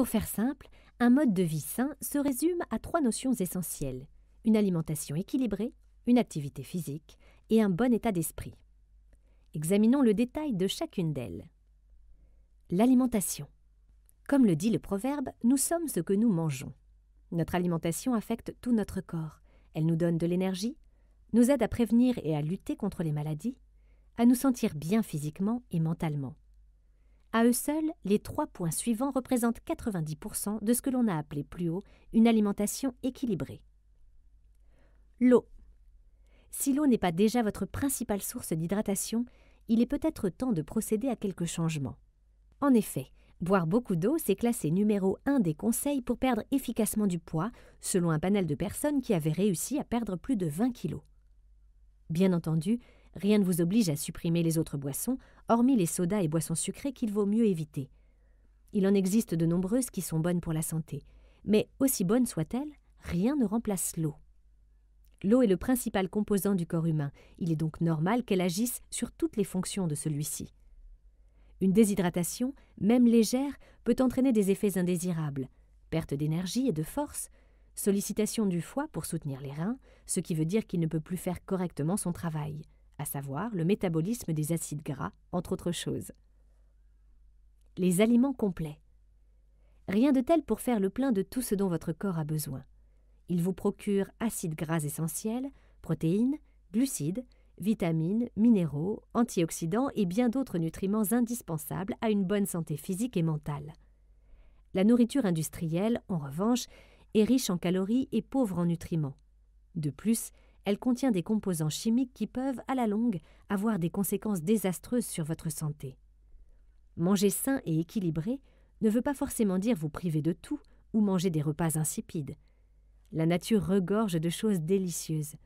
Pour faire simple, un mode de vie sain se résume à trois notions essentielles une alimentation équilibrée, une activité physique et un bon état d'esprit. Examinons le détail de chacune d'elles. L'alimentation. Comme le dit le proverbe, nous sommes ce que nous mangeons. Notre alimentation affecte tout notre corps. Elle nous donne de l'énergie, nous aide à prévenir et à lutter contre les maladies, à nous sentir bien physiquement et mentalement. À eux seuls, les trois points suivants représentent 90% de ce que l'on a appelé plus haut une alimentation équilibrée. L'eau. Si l'eau n'est pas déjà votre principale source d'hydratation, il est peut-être temps de procéder à quelques changements. En effet, boire beaucoup d'eau, c'est classé numéro 1 des conseils pour perdre efficacement du poids, selon un panel de personnes qui avaient réussi à perdre plus de 20 kilos. Bien entendu, rien ne vous oblige à supprimer les autres boissons, hormis les sodas et boissons sucrées qu'il vaut mieux éviter. Il en existe de nombreuses qui sont bonnes pour la santé, mais aussi bonnes soient-elles, rien ne remplace l'eau. L'eau est le principal composant du corps humain, il est donc normal qu'elle agisse sur toutes les fonctions de celui-ci. Une déshydratation, même légère, peut entraîner des effets indésirables, perte d'énergie et de force, sollicitation du foie pour soutenir les reins, ce qui veut dire qu'il ne peut plus faire correctement son travail à savoir le métabolisme des acides gras, entre autres choses. Les aliments complets. Rien de tel pour faire le plein de tout ce dont votre corps a besoin. Il vous procure acides gras essentiels, protéines, glucides, vitamines, minéraux, antioxydants et bien d'autres nutriments indispensables à une bonne santé physique et mentale. La nourriture industrielle, en revanche, est riche en calories et pauvre en nutriments. De plus, elle contient des composants chimiques qui peuvent, à la longue, avoir des conséquences désastreuses sur votre santé. Manger sain et équilibré ne veut pas forcément dire vous priver de tout ou manger des repas insipides. La nature regorge de choses délicieuses.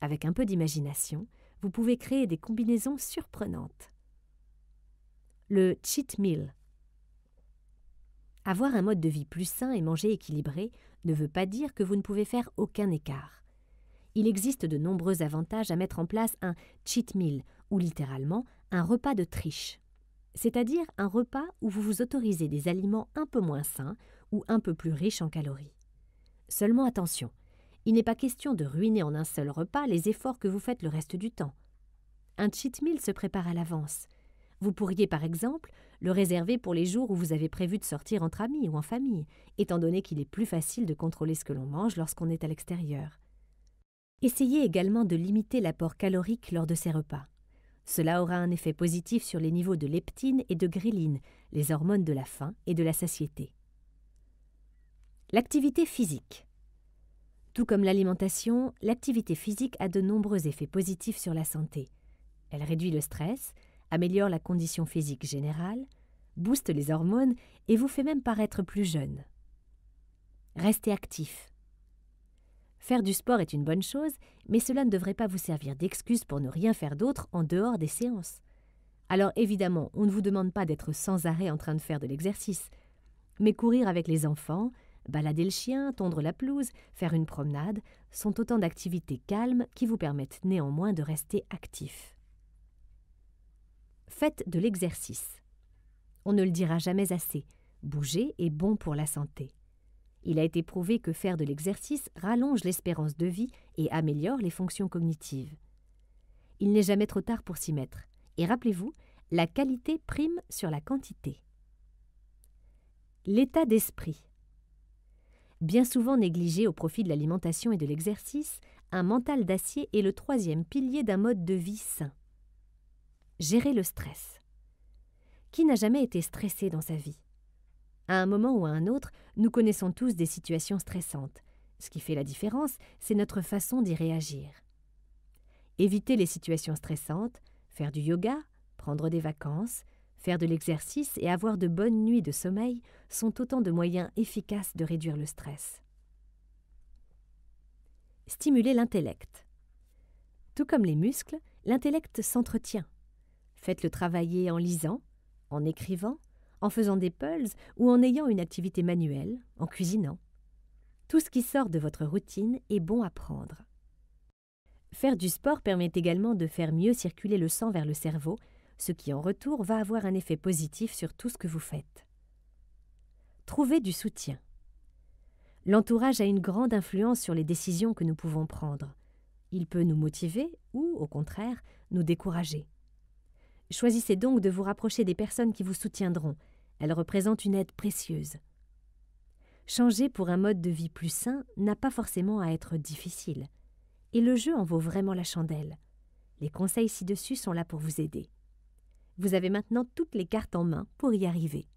Avec un peu d'imagination, vous pouvez créer des combinaisons surprenantes. Le cheat meal. Avoir un mode de vie plus sain et manger équilibré ne veut pas dire que vous ne pouvez faire aucun écart il existe de nombreux avantages à mettre en place un cheat meal, ou littéralement un repas de triche. C'est-à-dire un repas où vous vous autorisez des aliments un peu moins sains ou un peu plus riches en calories. Seulement attention, il n'est pas question de ruiner en un seul repas les efforts que vous faites le reste du temps. Un cheat meal se prépare à l'avance. Vous pourriez par exemple le réserver pour les jours où vous avez prévu de sortir entre amis ou en famille, étant donné qu'il est plus facile de contrôler ce que l'on mange lorsqu'on est à l'extérieur. Essayez également de limiter l'apport calorique lors de ces repas. Cela aura un effet positif sur les niveaux de leptine et de gréline, les hormones de la faim et de la satiété. L'activité physique. Tout comme l'alimentation, l'activité physique a de nombreux effets positifs sur la santé. Elle réduit le stress, améliore la condition physique générale, booste les hormones et vous fait même paraître plus jeune. Restez actif. Faire du sport est une bonne chose, mais cela ne devrait pas vous servir d'excuse pour ne rien faire d'autre en dehors des séances. Alors évidemment, on ne vous demande pas d'être sans arrêt en train de faire de l'exercice, mais courir avec les enfants, balader le chien, tondre la pelouse, faire une promenade, sont autant d'activités calmes qui vous permettent néanmoins de rester actif. Faites de l'exercice. On ne le dira jamais assez, bouger est bon pour la santé. Il a été prouvé que faire de l'exercice rallonge l'espérance de vie et améliore les fonctions cognitives. Il n'est jamais trop tard pour s'y mettre. Et rappelez-vous, la qualité prime sur la quantité. L'état d'esprit. Bien souvent négligé au profit de l'alimentation et de l'exercice, un mental d'acier est le troisième pilier d'un mode de vie sain. Gérer le stress. Qui n'a jamais été stressé dans sa vie à un moment ou à un autre, nous connaissons tous des situations stressantes. Ce qui fait la différence, c'est notre façon d'y réagir. Éviter les situations stressantes, faire du yoga, prendre des vacances, faire de l'exercice et avoir de bonnes nuits de sommeil sont autant de moyens efficaces de réduire le stress. Stimuler l'intellect. Tout comme les muscles, l'intellect s'entretient. Faites-le travailler en lisant, en écrivant, en faisant des pulls ou en ayant une activité manuelle, en cuisinant. Tout ce qui sort de votre routine est bon à prendre. Faire du sport permet également de faire mieux circuler le sang vers le cerveau, ce qui en retour va avoir un effet positif sur tout ce que vous faites. Trouver du soutien. L'entourage a une grande influence sur les décisions que nous pouvons prendre. Il peut nous motiver ou, au contraire, nous décourager. Choisissez donc de vous rapprocher des personnes qui vous soutiendront. Elles représentent une aide précieuse. Changer pour un mode de vie plus sain n'a pas forcément à être difficile. Et le jeu en vaut vraiment la chandelle. Les conseils ci-dessus sont là pour vous aider. Vous avez maintenant toutes les cartes en main pour y arriver.